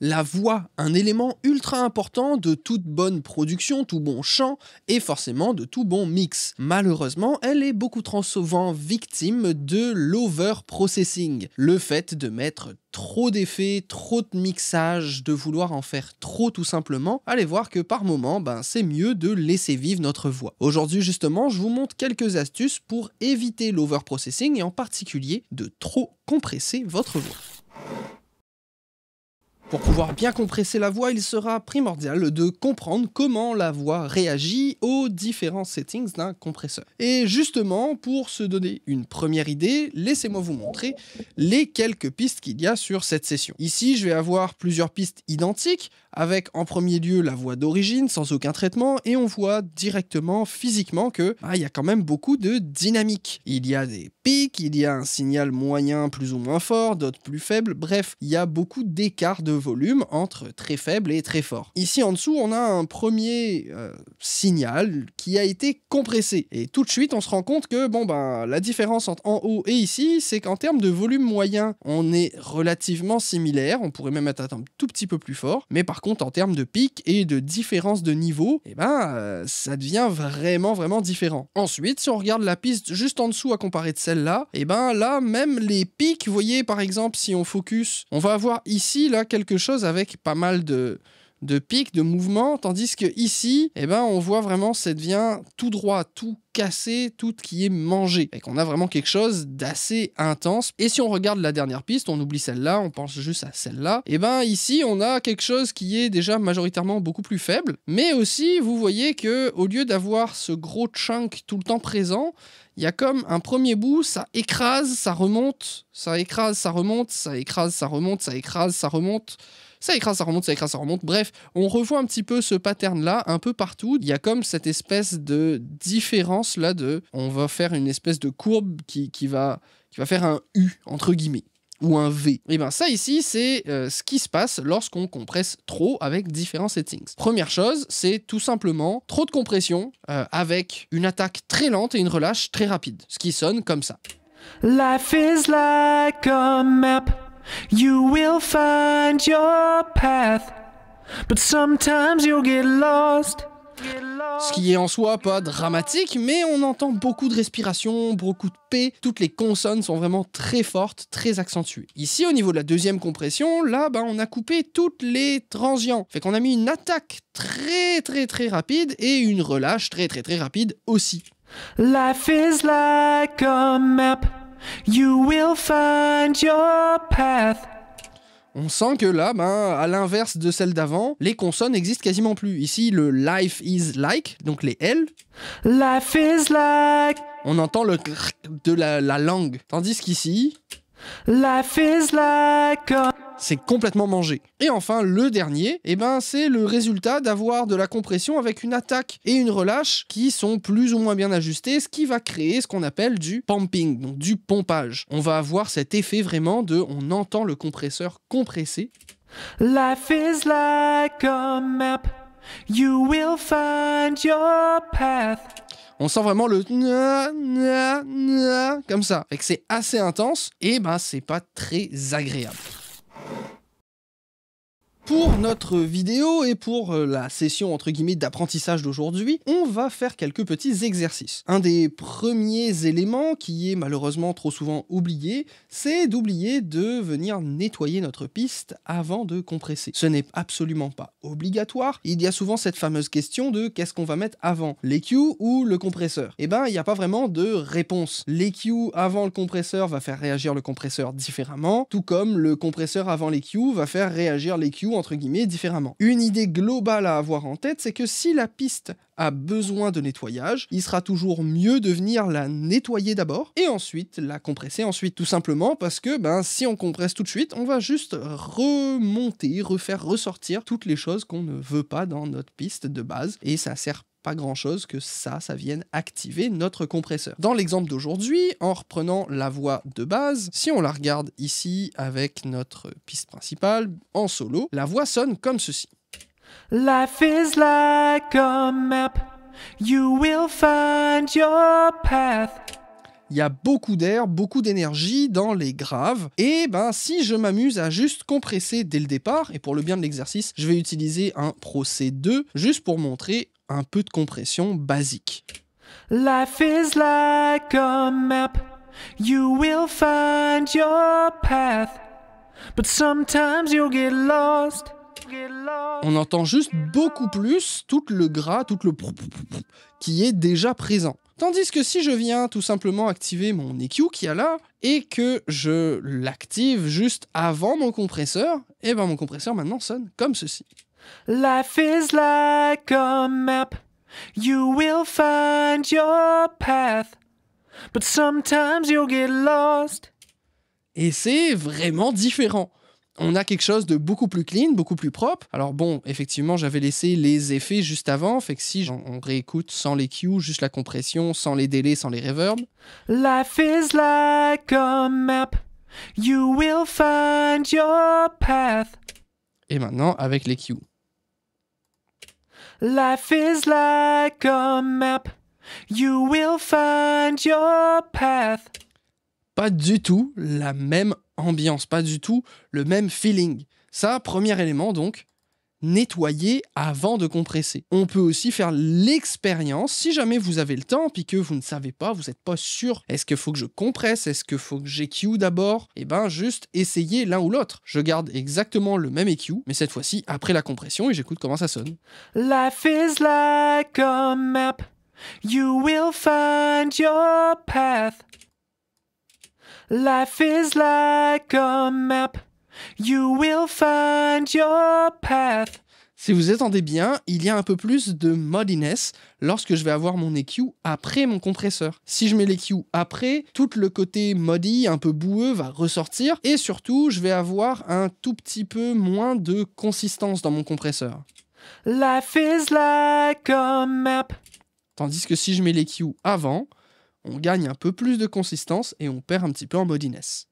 La voix, un élément ultra important de toute bonne production, tout bon chant et forcément de tout bon mix. Malheureusement, elle est beaucoup trop souvent victime de l'overprocessing. le fait de mettre trop d'effets, trop de mixage, de vouloir en faire trop tout simplement, allez voir que par moment, ben, c'est mieux de laisser vivre notre voix. Aujourd'hui justement, je vous montre quelques astuces pour éviter l'overprocessing et en particulier de trop compresser votre voix. Pour pouvoir bien compresser la voix, il sera primordial de comprendre comment la voix réagit aux différents settings d'un compresseur. Et justement, pour se donner une première idée, laissez-moi vous montrer les quelques pistes qu'il y a sur cette session. Ici, je vais avoir plusieurs pistes identiques, avec en premier lieu la voix d'origine sans aucun traitement, et on voit directement physiquement que ah, il y a quand même beaucoup de dynamique. Il y a des il y a un signal moyen plus ou moins fort, d'autres plus faibles, bref, il y a beaucoup d'écarts de volume entre très faible et très fort. Ici en dessous, on a un premier euh, signal qui a été compressé, et tout de suite on se rend compte que bon ben la différence entre en haut et ici, c'est qu'en termes de volume moyen, on est relativement similaire, on pourrait même être un tout petit peu plus fort, mais par contre en termes de pic et de différence de niveau, eh ben euh, ça devient vraiment vraiment différent. Ensuite, si on regarde la piste juste en dessous à comparer de celle là et eh ben là, même les pics, vous voyez, par exemple, si on focus, on va avoir ici, là, quelque chose avec pas mal de de pics, de mouvements, tandis que ici, et eh ben, on voit vraiment, ça devient tout droit, tout casser tout qui est mangé. Et qu'on a vraiment quelque chose d'assez intense. Et si on regarde la dernière piste, on oublie celle-là, on pense juste à celle-là. Et eh ben ici, on a quelque chose qui est déjà majoritairement beaucoup plus faible. Mais aussi, vous voyez que au lieu d'avoir ce gros chunk tout le temps présent, il y a comme un premier bout, ça écrase, ça remonte, ça écrase, ça remonte, ça écrase, ça remonte. Ça écrase, ça remonte ça écrase, ça remonte, ça écrase, ça remonte. Bref, on revoit un petit peu ce pattern-là un peu partout. Il y a comme cette espèce de différence-là de... On va faire une espèce de courbe qui, qui, va, qui va faire un U, entre guillemets ou un V. Et eh bien ça ici, c'est euh, ce qui se passe lorsqu'on compresse trop avec différents settings. Première chose, c'est tout simplement trop de compression euh, avec une attaque très lente et une relâche très rapide, ce qui sonne comme ça. Life is like a map. You will find your path, but sometimes you'll get lost. Ce qui est en soi pas dramatique, mais on entend beaucoup de respiration, beaucoup de P, toutes les consonnes sont vraiment très fortes, très accentuées. Ici, au niveau de la deuxième compression, là, ben, on a coupé toutes les transients. Fait qu'on a mis une attaque très très très rapide et une relâche très très très rapide aussi. Life is like a map. You will find your path. On sent que là, ben, à l'inverse de celle d'avant, les consonnes n'existent quasiment plus. Ici, le life is like, donc les L. Life is like. On entend le de la langue. Tandis qu'ici, Life is like C'est complètement mangé. Et enfin, le dernier, eh ben, c'est le résultat d'avoir de la compression avec une attaque et une relâche qui sont plus ou moins bien ajustées, ce qui va créer ce qu'on appelle du pumping, donc du pompage. On va avoir cet effet vraiment de on entend le compresseur compresser. Life is like a You will find your path. On sent vraiment le na, na, na, comme ça, et que c'est assez intense, et ben c'est pas très agréable. Pour notre vidéo et pour euh, la session entre guillemets d'apprentissage d'aujourd'hui, on va faire quelques petits exercices. Un des premiers éléments qui est malheureusement trop souvent oublié, c'est d'oublier de venir nettoyer notre piste avant de compresser. Ce n'est absolument pas obligatoire. Il y a souvent cette fameuse question de qu'est-ce qu'on va mettre avant, l'EQ ou le compresseur Eh ben, il n'y a pas vraiment de réponse. L'EQ avant le compresseur va faire réagir le compresseur différemment, tout comme le compresseur avant l'EQ va faire réagir l'EQ guillemets différemment. Une idée globale à avoir en tête, c'est que si la piste a besoin de nettoyage, il sera toujours mieux de venir la nettoyer d'abord et ensuite la compresser ensuite, tout simplement parce que ben, si on compresse tout de suite, on va juste remonter, refaire ressortir toutes les choses qu'on ne veut pas dans notre piste de base et ça sert pas grand-chose que ça, ça vienne activer notre compresseur. Dans l'exemple d'aujourd'hui, en reprenant la voix de base, si on la regarde ici avec notre piste principale, en solo, la voix sonne comme ceci. you will il y a beaucoup d'air, beaucoup d'énergie dans les graves. Et ben, si je m'amuse à juste compresser dès le départ, et pour le bien de l'exercice, je vais utiliser un Pro C2 juste pour montrer un peu de compression basique. You On entend juste beaucoup plus tout le gras, tout le qui est déjà présent. Tandis que si je viens tout simplement activer mon EQ qui y a là et que je l'active juste avant mon compresseur, et eh ben mon compresseur maintenant sonne comme ceci. Life is like a map. You will find your path. But sometimes you'll get lost. Et c'est vraiment différent on a quelque chose de beaucoup plus clean, beaucoup plus propre. Alors bon, effectivement, j'avais laissé les effets juste avant, fait que si on réécoute sans les cues, juste la compression, sans les délais, sans les reverbs. Life is like a map. You will find your path. Et maintenant avec les Q. Life is like a map. You will find your path. Pas du tout la même ambiance, pas du tout le même feeling. Ça, premier élément donc, nettoyer avant de compresser. On peut aussi faire l'expérience, si jamais vous avez le temps, puis que vous ne savez pas, vous n'êtes pas sûr, est-ce que faut que je compresse, est-ce que faut que j'EQ d'abord et eh ben juste essayer l'un ou l'autre. Je garde exactement le même EQ, mais cette fois-ci après la compression, et j'écoute comment ça sonne. Life is like a map. You will find your path. Life is like a map. You will find your path. Si vous attendez bien, il y a un peu plus de modiness lorsque je vais avoir mon EQ après mon compresseur. Si je mets l'EQ après, tout le côté muddy, un peu boueux, va ressortir et surtout, je vais avoir un tout petit peu moins de consistance dans mon compresseur. Tandis que si je mets l'EQ avant, on gagne un peu plus de consistance et on perd un petit peu en modiness.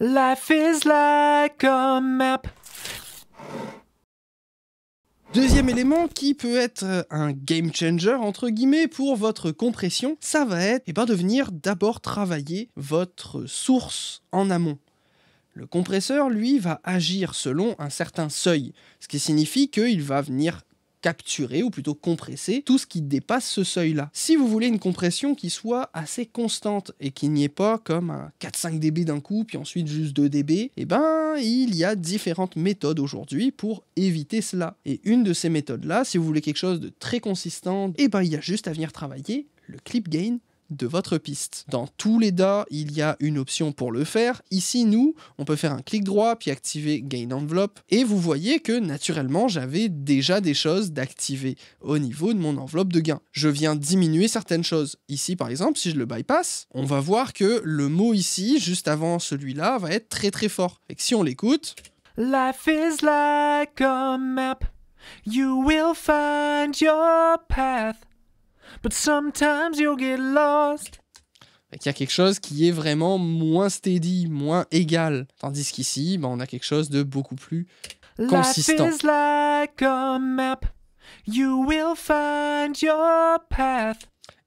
Life is like a map. Deuxième élément qui peut être euh, un game changer entre guillemets pour votre compression, ça va être eh ben, de venir d'abord travailler votre source en amont. Le compresseur, lui, va agir selon un certain seuil, ce qui signifie qu'il va venir capturer ou plutôt compresser tout ce qui dépasse ce seuil-là. Si vous voulez une compression qui soit assez constante et qui n'y ait pas comme un 4-5 dB d'un coup puis ensuite juste 2 dB, eh ben il y a différentes méthodes aujourd'hui pour éviter cela. Et une de ces méthodes-là, si vous voulez quelque chose de très consistant, et eh ben il y a juste à venir travailler le clip gain de votre piste. Dans tous les DA, il y a une option pour le faire. Ici, nous, on peut faire un clic droit, puis activer Gain Envelope. Et vous voyez que, naturellement, j'avais déjà des choses d'activer au niveau de mon enveloppe de gain. Je viens diminuer certaines choses. Ici, par exemple, si je le bypass, on va voir que le mot ici, juste avant celui-là, va être très très fort. Et si on l'écoute... Life is like a map. You will find your path. But sometimes you'll get lost. Il y a quelque chose qui est vraiment moins steady, moins égal. Tandis qu'ici, ben, on a quelque chose de beaucoup plus consistant. You will find your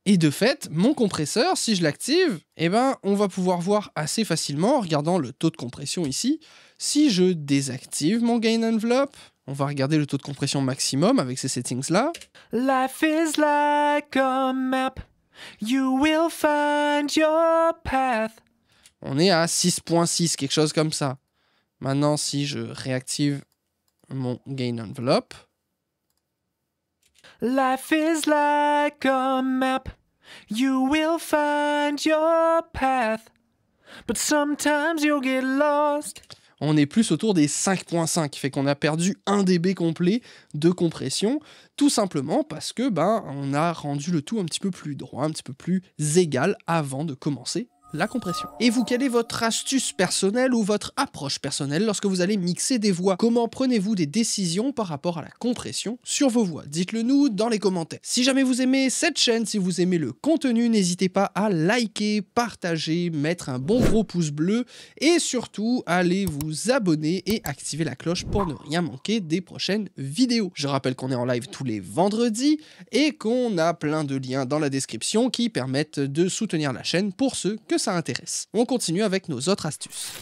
Et de fait, mon compresseur, si je l'active, eh ben, on va pouvoir voir assez facilement, en regardant le taux de compression ici, si je désactive mon gain envelope, on va regarder le taux de compression maximum avec ces settings-là. Life is like a map. You will find your path. On est à 6.6, quelque chose comme ça. Maintenant, si je réactive mon gain envelope. Life is like a map. You will find your path. But sometimes you'll get lost on est plus autour des 5.5, fait qu'on a perdu un dB complet de compression, tout simplement parce que ben on a rendu le tout un petit peu plus droit, un petit peu plus égal avant de commencer la compression. Et vous, quelle est votre astuce personnelle ou votre approche personnelle lorsque vous allez mixer des voix Comment prenez-vous des décisions par rapport à la compression sur vos voix Dites-le nous dans les commentaires. Si jamais vous aimez cette chaîne, si vous aimez le contenu, n'hésitez pas à liker, partager, mettre un bon gros pouce bleu et surtout allez vous abonner et activer la cloche pour ne rien manquer des prochaines vidéos. Je rappelle qu'on est en live tous les vendredis et qu'on a plein de liens dans la description qui permettent de soutenir la chaîne pour ceux que ça intéresse. On continue avec nos autres astuces.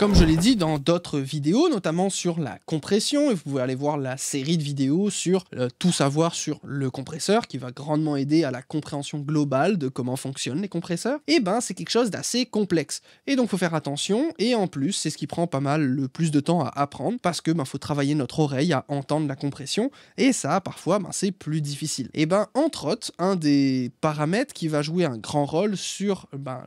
Comme je l'ai dit dans d'autres vidéos, notamment sur la compression, et vous pouvez aller voir la série de vidéos sur euh, tout savoir sur le compresseur, qui va grandement aider à la compréhension globale de comment fonctionnent les compresseurs, et eh ben c'est quelque chose d'assez complexe. Et donc faut faire attention, et en plus c'est ce qui prend pas mal le plus de temps à apprendre, parce que ben faut travailler notre oreille à entendre la compression, et ça parfois ben, c'est plus difficile. Et eh ben entre autres, un des paramètres qui va jouer un grand rôle sur ben,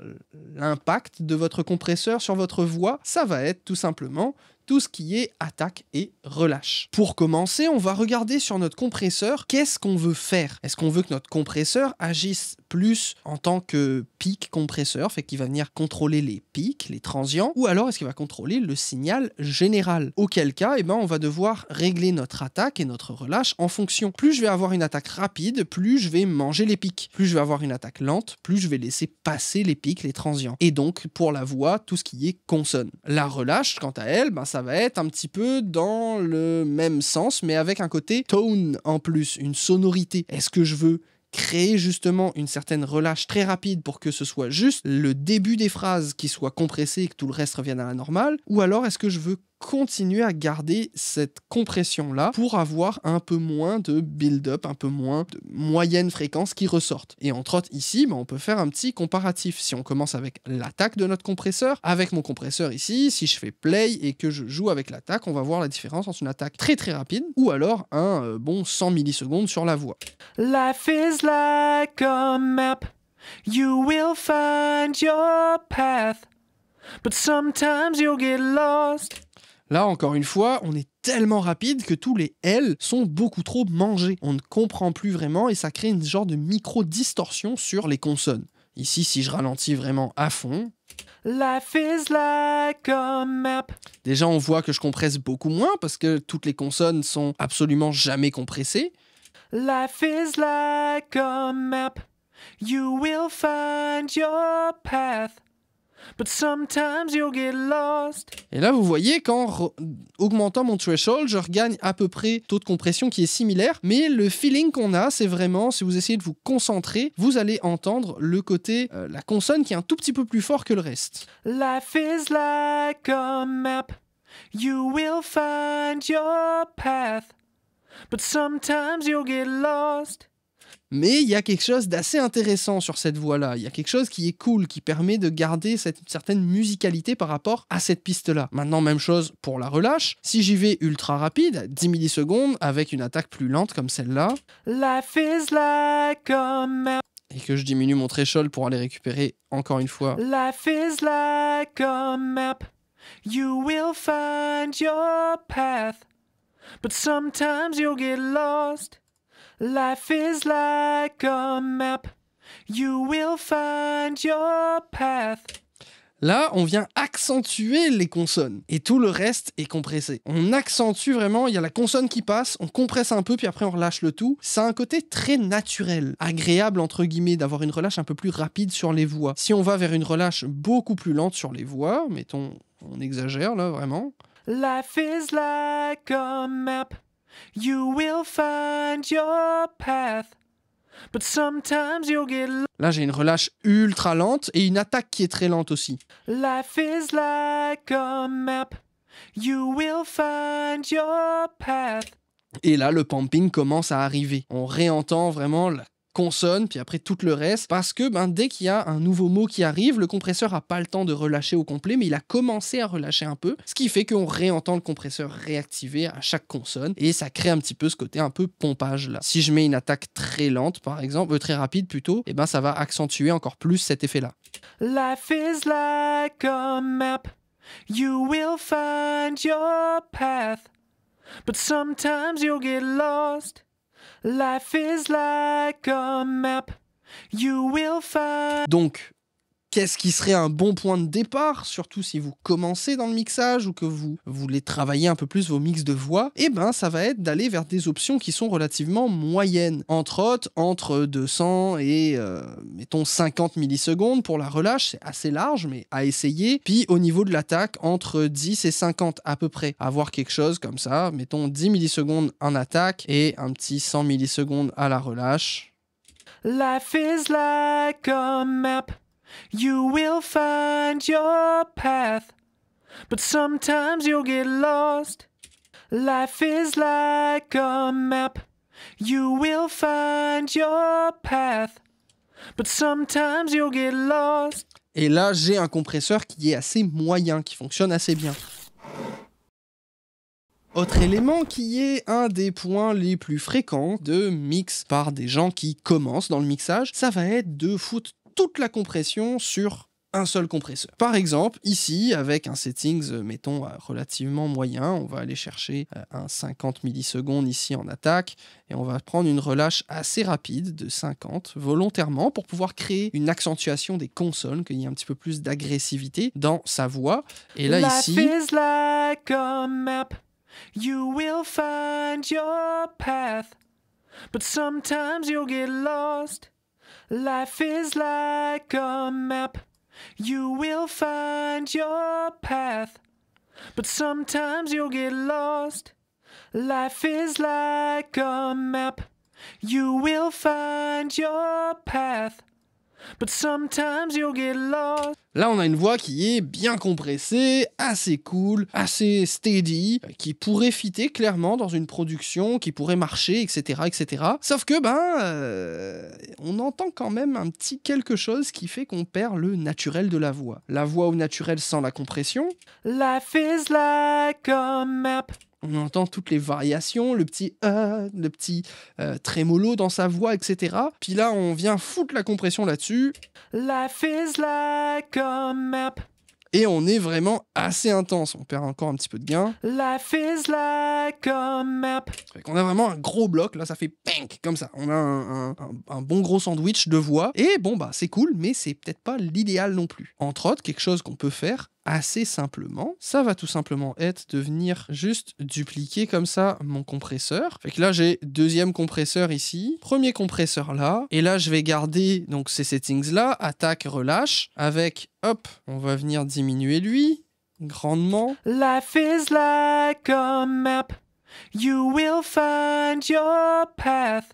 l'impact de votre compresseur sur votre voix, ça va être tout simplement tout ce qui est attaque et relâche. Pour commencer, on va regarder sur notre compresseur qu'est-ce qu'on veut faire. Est-ce qu'on veut que notre compresseur agisse plus en tant que pic compresseur, fait qu'il va venir contrôler les pics, les transients, ou alors est-ce qu'il va contrôler le signal général Auquel cas, eh ben, on va devoir régler notre attaque et notre relâche en fonction. Plus je vais avoir une attaque rapide, plus je vais manger les pics. Plus je vais avoir une attaque lente, plus je vais laisser passer les pics, les transients. Et donc, pour la voix, tout ce qui est consonne. La relâche, quant à elle, ben, ça va être un petit peu dans le même sens, mais avec un côté tone en plus, une sonorité. Est-ce que je veux créer justement une certaine relâche très rapide pour que ce soit juste le début des phrases qui soit compressé et que tout le reste revienne à la normale Ou alors est-ce que je veux continuer à garder cette compression-là pour avoir un peu moins de build-up, un peu moins de moyenne fréquence qui ressortent. Et entre autres, ici, bah, on peut faire un petit comparatif. Si on commence avec l'attaque de notre compresseur, avec mon compresseur ici, si je fais play et que je joue avec l'attaque, on va voir la différence entre une attaque très très rapide ou alors un euh, bon 100 millisecondes sur la voix. Life is like a map. You will find your path. But sometimes you'll get lost. Là, encore une fois, on est tellement rapide que tous les L sont beaucoup trop mangés. On ne comprend plus vraiment et ça crée une genre de micro-distorsion sur les consonnes. Ici, si je ralentis vraiment à fond. Life is like a map. Déjà, on voit que je compresse beaucoup moins parce que toutes les consonnes sont absolument jamais compressées. Life is like a map. You will find your path sometimes you'll get lost. Et là, vous voyez qu'en augmentant mon threshold, je regagne à peu près taux de compression qui est similaire, mais le feeling qu'on a, c'est vraiment, si vous essayez de vous concentrer, vous allez entendre le côté, euh, la consonne qui est un tout petit peu plus fort que le reste. Life is like a map. You will find your path. But sometimes you'll get lost. Mais il y a quelque chose d'assez intéressant sur cette voie-là. Il y a quelque chose qui est cool, qui permet de garder cette certaine musicalité par rapport à cette piste-là. Maintenant, même chose pour la relâche. Si j'y vais ultra rapide, 10 millisecondes, avec une attaque plus lente comme celle-là. et que je diminue mon threshold pour aller récupérer encore une fois. Life is like a You will find your path. But sometimes you'll get lost. Life is like a map. You will find your path. Là, on vient accentuer les consonnes et tout le reste est compressé. On accentue vraiment, il y a la consonne qui passe, on compresse un peu puis après on relâche le tout. Ça a un côté très naturel, agréable entre guillemets d'avoir une relâche un peu plus rapide sur les voix. Si on va vers une relâche beaucoup plus lente sur les voix, mettons, on exagère là vraiment. Life is like a map. You will find Là, j'ai une relâche ultra lente et une attaque qui est très lente aussi. You will Et là, le pumping commence à arriver. On réentend vraiment la consonne, puis après tout le reste, parce que ben, dès qu'il y a un nouveau mot qui arrive, le compresseur n'a pas le temps de relâcher au complet, mais il a commencé à relâcher un peu, ce qui fait qu'on réentend le compresseur réactiver à chaque consonne, et ça crée un petit peu ce côté un peu pompage là. Si je mets une attaque très lente, par exemple, euh, très rapide plutôt, et eh ben ça va accentuer encore plus cet effet là. Life is like a map. You will find your path. But sometimes you'll get lost. Life is like a map. You will find. Donc, qu'est-ce qui serait un bon point de départ, surtout si vous commencez dans le mixage ou que vous voulez travailler un peu plus vos mix de voix, Eh ben ça va être d'aller vers des options qui sont relativement moyennes, entre autres entre 200 et euh, mettons 50 millisecondes pour la relâche, c'est assez large mais à essayer. Puis au niveau de l'attaque entre 10 et 50 à peu près, avoir quelque chose comme ça, mettons 10 millisecondes en attaque et un petit 100 millisecondes à la relâche. Life is like a map. You will find your path, but sometimes you'll get lost. Life is like a map. You will find your path, but sometimes you'll get lost. Et là, j'ai un compresseur qui est assez moyen, qui fonctionne assez bien. Autre élément qui est un des points les plus fréquents de mix par des gens qui commencent dans le mixage, ça va être de foutre toute la compression sur un seul compresseur. Par exemple, ici, avec un settings, euh, mettons, euh, relativement moyen, on va aller chercher euh, un 50 millisecondes ici en attaque, et on va prendre une relâche assez rapide de 50 volontairement pour pouvoir créer une accentuation des consonnes, qu'il y ait un petit peu plus d'agressivité dans sa voix. Et là, ici... You will find Life is like a map. You will find your path, but sometimes you'll get lost. Life is like a map. You will find your path, Là, on a une voix qui est bien compressée, assez cool, assez steady, qui pourrait fitter clairement dans une production, qui pourrait marcher, etc., etc. Sauf que, ben, euh, on entend quand même un petit quelque chose qui fait qu'on perd le naturel de la voix. La voix au naturel sans la compression. Life is like a map on entend toutes les variations, le petit euh, le petit euh, trémolo dans sa voix, etc. Puis là, on vient foutre la compression là-dessus. Et on est vraiment assez intense. On perd encore un petit peu de gain. On a vraiment un gros bloc. Là, ça fait pink comme ça. On a un, un bon gros sandwich de voix. Et bon, bah, c'est cool, mais c'est peut-être pas l'idéal non plus. Entre autres, quelque chose qu'on peut faire, assez simplement, ça va tout simplement être de venir juste dupliquer comme ça mon compresseur. Fait que là, j'ai deuxième compresseur ici, premier compresseur là, et là, je vais garder donc ces settings-là, attaque, relâche, avec, hop, on va venir diminuer lui, grandement. Life is like a map, you will find your path,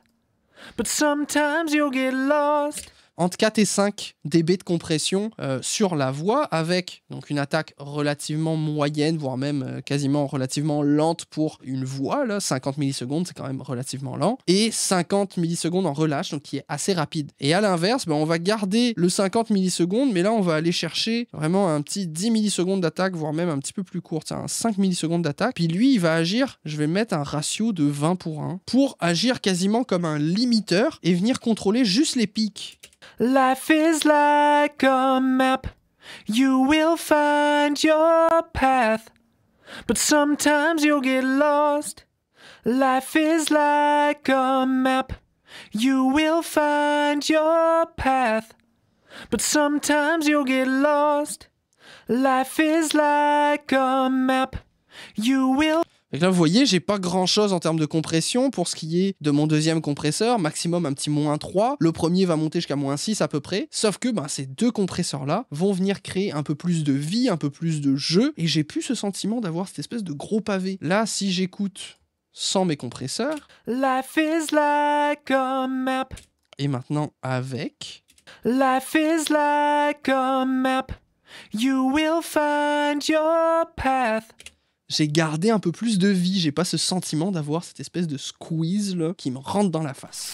but sometimes you'll get lost entre 4 et 5 dB de compression euh, sur la voix avec donc une attaque relativement moyenne, voire même euh, quasiment relativement lente pour une voix. Là, 50 millisecondes, c'est quand même relativement lent. Et 50 millisecondes en relâche, donc qui est assez rapide. Et à l'inverse, ben, on va garder le 50 millisecondes, mais là, on va aller chercher vraiment un petit 10 millisecondes d'attaque, voire même un petit peu plus court, un hein, 5 millisecondes d'attaque. Puis lui, il va agir, je vais mettre un ratio de 20 pour 1 pour agir quasiment comme un limiteur et venir contrôler juste les pics Life is like a map. You will find your path, but sometimes you'll get lost. Life is like a map. You will find your path, but sometimes you'll get lost. Life is like a map. You will. Donc là, vous voyez, j'ai pas grand chose en termes de compression pour ce qui est de mon deuxième compresseur, maximum un petit moins 3. Le premier va monter jusqu'à moins 6 à peu près. Sauf que ben, ces deux compresseurs là vont venir créer un peu plus de vie, un peu plus de jeu. Et j'ai plus ce sentiment d'avoir cette espèce de gros pavé. Là, si j'écoute sans mes compresseurs. Life is like a map. Et maintenant avec. Life is like a map. You will find your path j'ai gardé un peu plus de vie, j'ai pas ce sentiment d'avoir cette espèce de squeeze qui me rentre dans la face.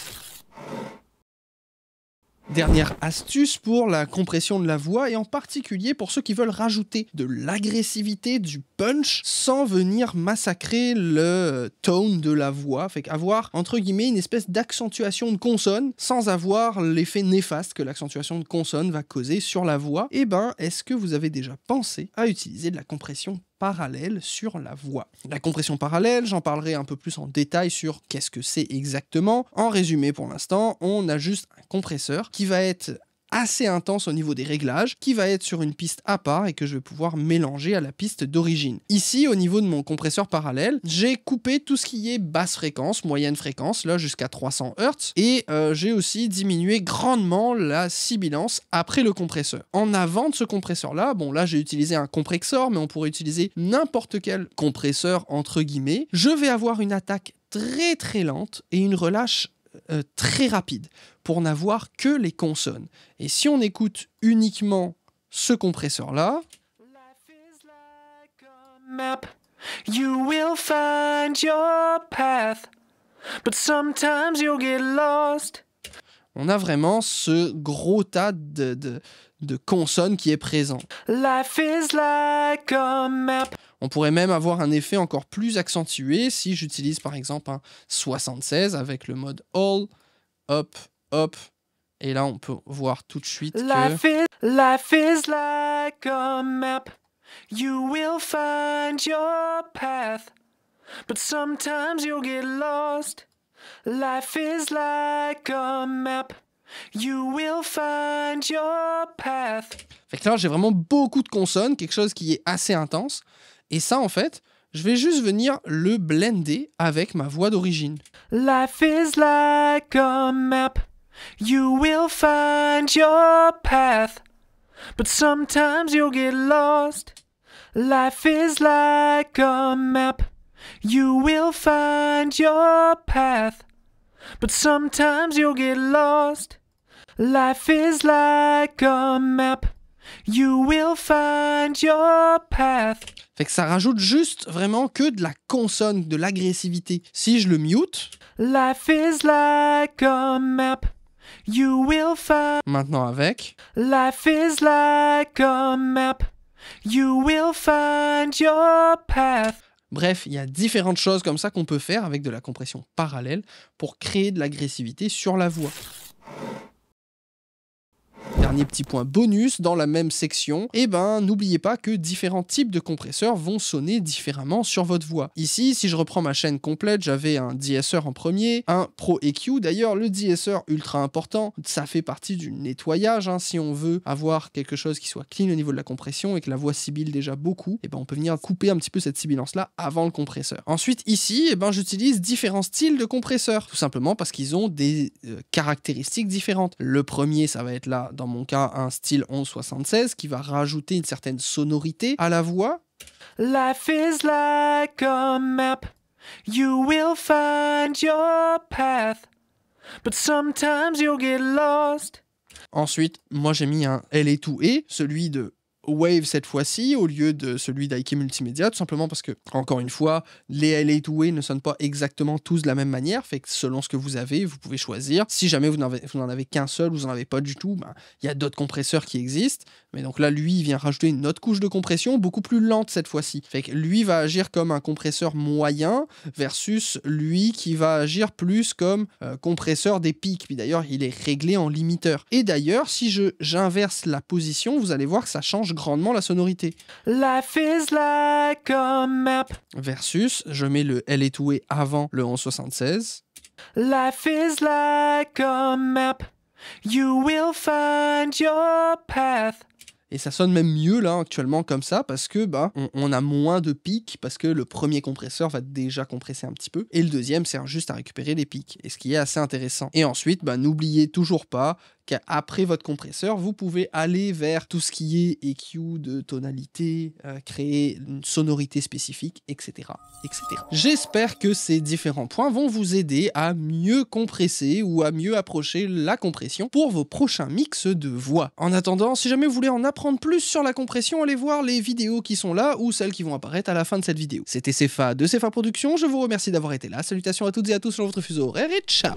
Dernière astuce pour la compression de la voix et en particulier pour ceux qui veulent rajouter de l'agressivité, du punch sans venir massacrer le tone de la voix, fait avoir entre guillemets une espèce d'accentuation de consonne sans avoir l'effet néfaste que l'accentuation de consonne va causer sur la voix. Et eh ben, est-ce que vous avez déjà pensé à utiliser de la compression parallèle sur la voie. La compression parallèle, j'en parlerai un peu plus en détail sur qu'est-ce que c'est exactement. En résumé, pour l'instant, on a juste un compresseur qui va être assez intense au niveau des réglages qui va être sur une piste à part et que je vais pouvoir mélanger à la piste d'origine. Ici, au niveau de mon compresseur parallèle, j'ai coupé tout ce qui est basse fréquence, moyenne fréquence, là jusqu'à 300 Hz et euh, j'ai aussi diminué grandement la sibilance après le compresseur. En avant de ce compresseur là, bon là j'ai utilisé un compresseur mais on pourrait utiliser n'importe quel compresseur entre guillemets, je vais avoir une attaque très très lente et une relâche euh, très rapide pour n'avoir que les consonnes. Et si on écoute uniquement ce compresseur-là, sometimes you'll get lost on a vraiment ce gros tas de, de, consonnes qui est présent. Life is like a map. On pourrait même avoir un effet encore plus accentué si j'utilise par exemple un 76 avec le mode all, hop, hop. Et là, on peut voir tout de suite que... life is like a map. You will find your path. But sometimes you'll get lost. Life is like a map. You will find your path. Fait j'ai vraiment beaucoup de consonnes, quelque chose qui est assez intense. Et ça, en fait, je vais juste venir le blender avec ma voix d'origine. Life is like a map. You will find your path. But sometimes you'll get lost. Life is like a map. You will find your path, but sometimes you'll get lost. Life is like a map. You will find your path. Fait que ça rajoute juste vraiment que de la consonne, de l'agressivité. Si je le mute. Life is like a map. You will find. Maintenant avec. Life is like a map. You will find your path. Bref, il y a différentes choses comme ça qu'on peut faire avec de la compression parallèle pour créer de l'agressivité sur la voix. Dernier petit point bonus, dans la même section, et eh ben n'oubliez pas que différents types de compresseurs vont sonner différemment sur votre voix. Ici, si je reprends ma chaîne complète, j'avais un DSR en premier, un Pro EQ d'ailleurs, le DSR ultra important, ça fait partie du nettoyage, hein. si on veut avoir quelque chose qui soit clean au niveau de la compression et que la voix sibile déjà beaucoup, et eh ben on peut venir couper un petit peu cette sibilance là avant le compresseur. Ensuite ici, et eh ben j'utilise différents styles de compresseurs, tout simplement parce qu'ils ont des euh, caractéristiques différentes. Le premier, ça va être là dans mon donc, cas un style 1176 qui va rajouter une certaine sonorité à la voix. You will Ensuite, moi j'ai mis un L et tout et, celui de Wave cette fois-ci au lieu de celui d'Ike Multimédia, tout simplement parce que, encore une fois, les l 8 way ne sonnent pas exactement tous de la même manière, fait que selon ce que vous avez, vous pouvez choisir. Si jamais vous n'en avez, avez qu'un seul, vous n'en avez pas du tout, ben, il y a d'autres compresseurs qui existent, mais donc là, lui, il vient rajouter une autre couche de compression, beaucoup plus lente cette fois-ci. Fait que lui va agir comme un compresseur moyen versus lui qui va agir plus comme euh, compresseur des pics. Puis d'ailleurs, il est réglé en limiteur. Et d'ailleurs, si j'inverse la position, vous allez voir que ça change grandement la sonorité. Versus, je mets le L étoué avant le 1176. Life You will find Et ça sonne même mieux là actuellement comme ça parce que bah on, a moins de pics parce que le premier compresseur va déjà compresser un petit peu et le deuxième sert juste à récupérer les pics et ce qui est assez intéressant. Et ensuite bah n'oubliez toujours pas après votre compresseur, vous pouvez aller vers tout ce qui est EQ de tonalité, euh, créer une sonorité spécifique, etc. etc. J'espère que ces différents points vont vous aider à mieux compresser ou à mieux approcher la compression pour vos prochains mix de voix. En attendant, si jamais vous voulez en apprendre plus sur la compression, allez voir les vidéos qui sont là ou celles qui vont apparaître à la fin de cette vidéo. C'était Sefa, de Sefa Productions, je vous remercie d'avoir été là, salutations à toutes et à tous sur votre fuseau horaire et ciao